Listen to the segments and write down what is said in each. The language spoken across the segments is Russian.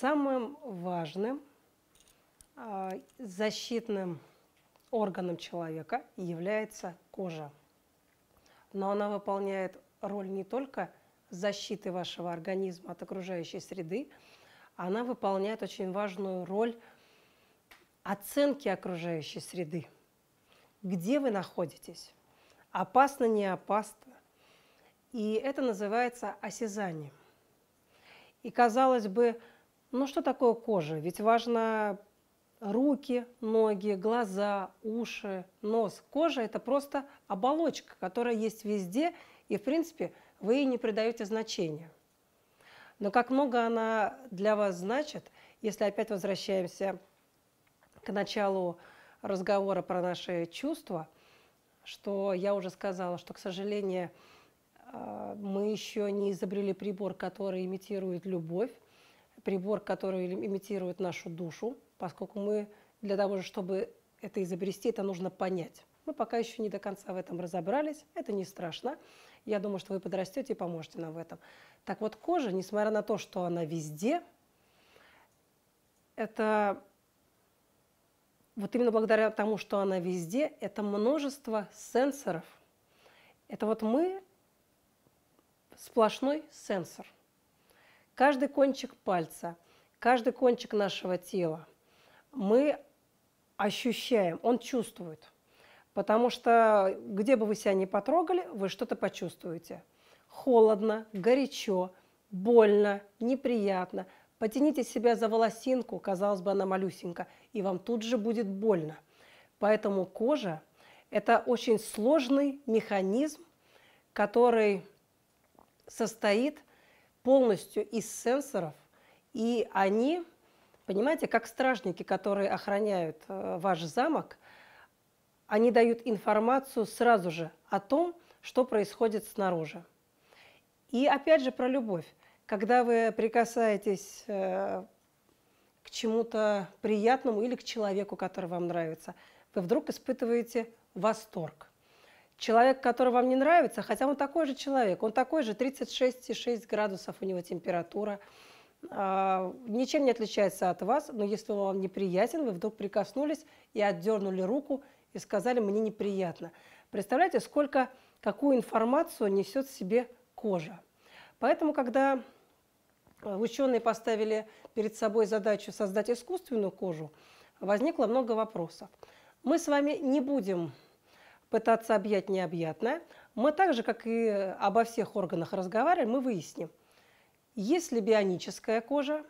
Самым важным а, защитным органом человека является кожа. Но она выполняет роль не только защиты вашего организма от окружающей среды, она выполняет очень важную роль оценки окружающей среды. Где вы находитесь? Опасно, не опасно? И это называется осязанием. И казалось бы, но ну, что такое кожа? Ведь важно руки, ноги, глаза, уши, нос. Кожа – это просто оболочка, которая есть везде, и, в принципе, вы ей не придаете значения. Но как много она для вас значит, если опять возвращаемся к началу разговора про наши чувства, что я уже сказала, что, к сожалению, э, мы еще не изобрели прибор, который имитирует любовь, прибор, который имитирует нашу душу, поскольку мы для того, чтобы это изобрести, это нужно понять. Мы пока еще не до конца в этом разобрались, это не страшно. Я думаю, что вы подрастете и поможете нам в этом. Так вот, кожа, несмотря на то, что она везде, это вот именно благодаря тому, что она везде, это множество сенсоров. Это вот мы сплошной сенсор – каждый кончик пальца, каждый кончик нашего тела мы ощущаем, он чувствует. Потому что где бы вы себя ни потрогали, вы что-то почувствуете. Холодно, горячо, больно, неприятно. Потяните себя за волосинку, казалось бы, она малюсенькая, и вам тут же будет больно. Поэтому кожа – это очень сложный механизм, который состоит – полностью из сенсоров, и они, понимаете, как стражники, которые охраняют э, ваш замок, они дают информацию сразу же о том, что происходит снаружи. И опять же про любовь. Когда вы прикасаетесь э, к чему-то приятному или к человеку, который вам нравится, вы вдруг испытываете восторг – человек, который вам не нравится, хотя он такой же человек, он такой же, 36,6 градусов у него температура, а, ничем не отличается от вас, но если он вам неприятен, вы вдруг прикоснулись и отдернули руку и сказали «мне неприятно». Представляете, сколько, какую информацию несет в себе кожа. Поэтому, когда ученые поставили перед собой задачу создать искусственную кожу, возникло много вопросов. Мы с вами не будем пытаться объять необъятное, мы также, как и обо всех органах разговариваем, мы выясним, есть ли бионическая кожа,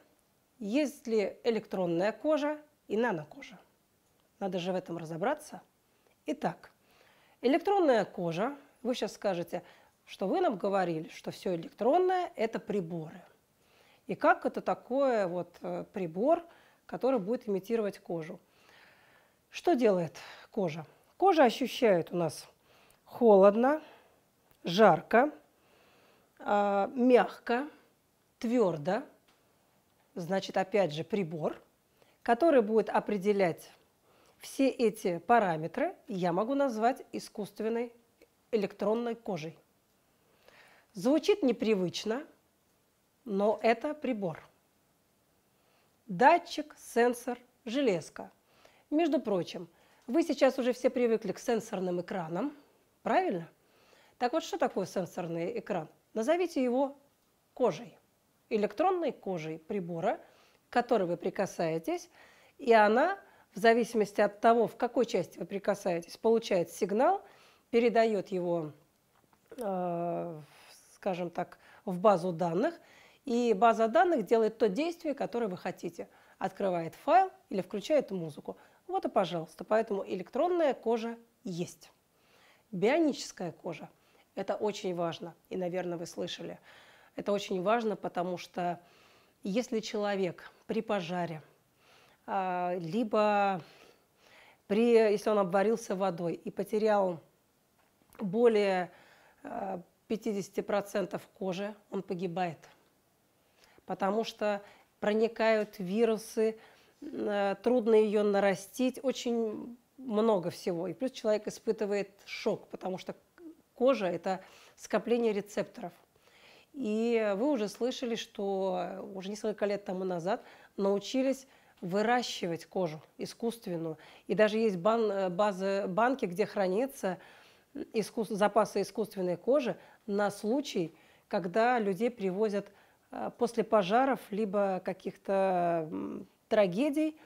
есть ли электронная кожа и нанокожа. Надо же в этом разобраться. Итак, электронная кожа, вы сейчас скажете, что вы нам говорили, что все электронное – это приборы. И как это такое вот э, прибор, который будет имитировать кожу? Что делает кожа? Кожа ощущает у нас холодно, жарко, а, мягко, твердо. Значит, опять же, прибор, который будет определять все эти параметры, я могу назвать искусственной электронной кожей. Звучит непривычно, но это прибор. Датчик, сенсор, железка. Между прочим, вы сейчас уже все привыкли к сенсорным экранам, правильно? Так вот, что такое сенсорный экран? Назовите его кожей, электронной кожей прибора, к которой вы прикасаетесь, и она, в зависимости от того, в какой части вы прикасаетесь, получает сигнал, передает его, э, скажем так, в базу данных, и база данных делает то действие, которое вы хотите. Открывает файл или включает музыку. Вот и пожалуйста. Поэтому электронная кожа есть. Бионическая кожа – это очень важно. И, наверное, вы слышали. Это очень важно, потому что если человек при пожаре, а, либо при, если он обварился водой и потерял более 50% а, кожи, он погибает. Потому что проникают вирусы, Э, трудно ее нарастить, очень много всего. И плюс человек испытывает шок, потому что кожа – это скопление рецепторов. И вы уже слышали, что уже несколько лет тому назад научились выращивать кожу искусственную. И даже есть бан, э, базы, банки, где хранится искус, запасы искусственной кожи на случай, когда людей привозят э, после пожаров либо каких-то трагедий.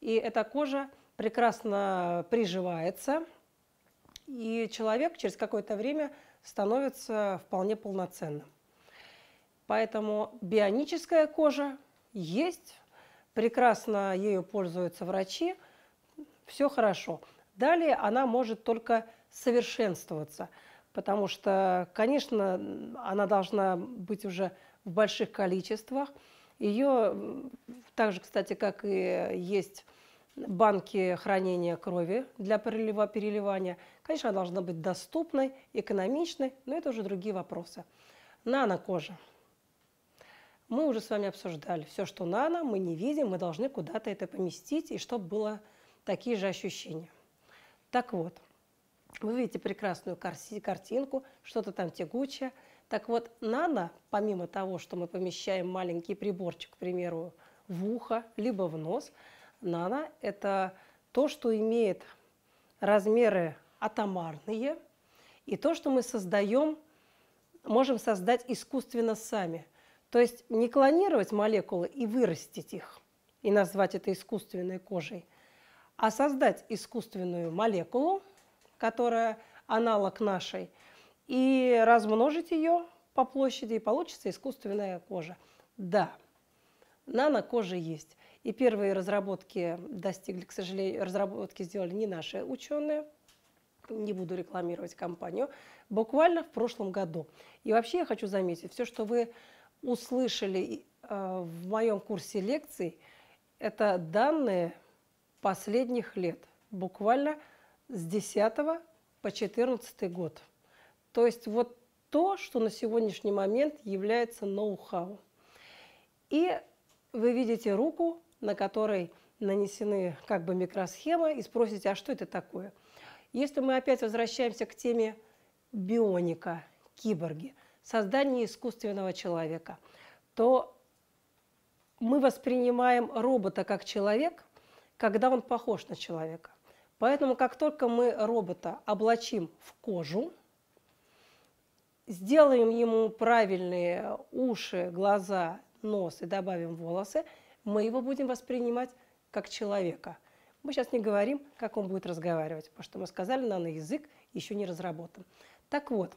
И эта кожа прекрасно приживается, и человек через какое-то время становится вполне полноценным. Поэтому бионическая кожа есть, прекрасно ею пользуются врачи, все хорошо. Далее она может только совершенствоваться, потому что, конечно, она должна быть уже в больших количествах – ее также, кстати, как и есть банки хранения крови для перелива, переливания. Конечно, она должна быть доступной, экономичной, но это уже другие вопросы. Нано-кожа. Мы уже с вами обсуждали. Все, что нано, мы не видим, мы должны куда-то это поместить, и чтобы было такие же ощущения. Так вот, вы видите прекрасную картинку, что-то там тягучее – так вот, нано, помимо того, что мы помещаем маленький приборчик, к примеру, в ухо, либо в нос, нано – это то, что имеет размеры атомарные, и то, что мы создаем, можем создать искусственно сами. То есть не клонировать молекулы и вырастить их, и назвать это искусственной кожей, а создать искусственную молекулу, которая аналог нашей – и размножить ее по площади, и получится искусственная кожа. Да, нано-кожа есть. И первые разработки достигли, к сожалению, разработки сделали не наши ученые, не буду рекламировать компанию, буквально в прошлом году. И вообще я хочу заметить, все, что вы услышали э, в моем курсе лекций, это данные последних лет, буквально с 10 по 14 год. То есть вот то, что на сегодняшний момент является ноу-хау. И вы видите руку, на которой нанесены как бы микросхемы, и спросите, а что это такое? Если мы опять возвращаемся к теме бионика, киборги, создания искусственного человека, то мы воспринимаем робота как человек, когда он похож на человека. Поэтому как только мы робота облачим в кожу, сделаем ему правильные уши, глаза, нос и добавим волосы, мы его будем воспринимать как человека. Мы сейчас не говорим, как он будет разговаривать, потому что мы сказали, на язык еще не разработан. Так вот,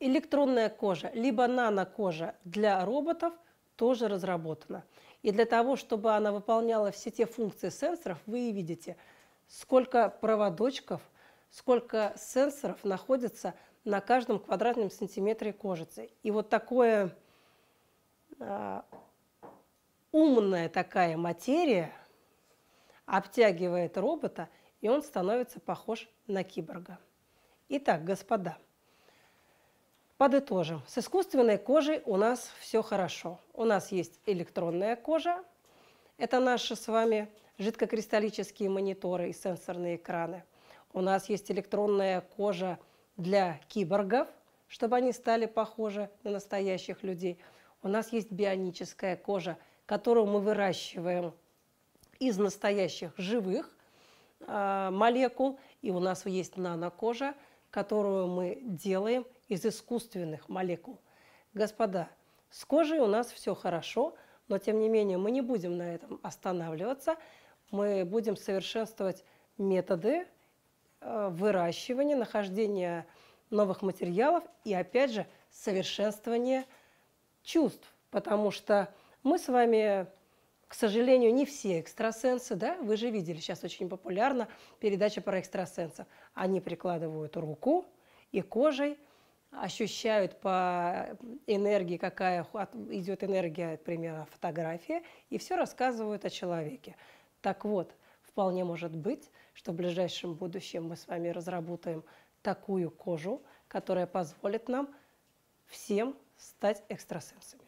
электронная кожа, либо нанокожа для роботов тоже разработана. И для того, чтобы она выполняла все те функции сенсоров, вы видите, сколько проводочков, сколько сенсоров находится на каждом квадратном сантиметре кожицы. И вот такое э, умная такая материя обтягивает робота, и он становится похож на киборга. Итак, господа, подытожим. С искусственной кожей у нас все хорошо. У нас есть электронная кожа, это наши с вами жидкокристаллические мониторы и сенсорные экраны. У нас есть электронная кожа – для киборгов, чтобы они стали похожи на настоящих людей. У нас есть бионическая кожа, которую мы выращиваем из настоящих живых э, молекул, и у нас есть нанокожа, которую мы делаем из искусственных молекул. Господа, с кожей у нас все хорошо, но тем не менее мы не будем на этом останавливаться, мы будем совершенствовать методы Э, выращивание, нахождение новых материалов и, опять же, совершенствование чувств. Потому что мы с вами, к сожалению, не все экстрасенсы, да, вы же видели, сейчас очень популярна передача про экстрасенсов. Они прикладывают руку и кожей ощущают по энергии, какая идет энергия, например, примеру, фотография, и все рассказывают о человеке. Так вот – Вполне может быть, что в ближайшем будущем мы с вами разработаем такую кожу, которая позволит нам всем стать экстрасенсами.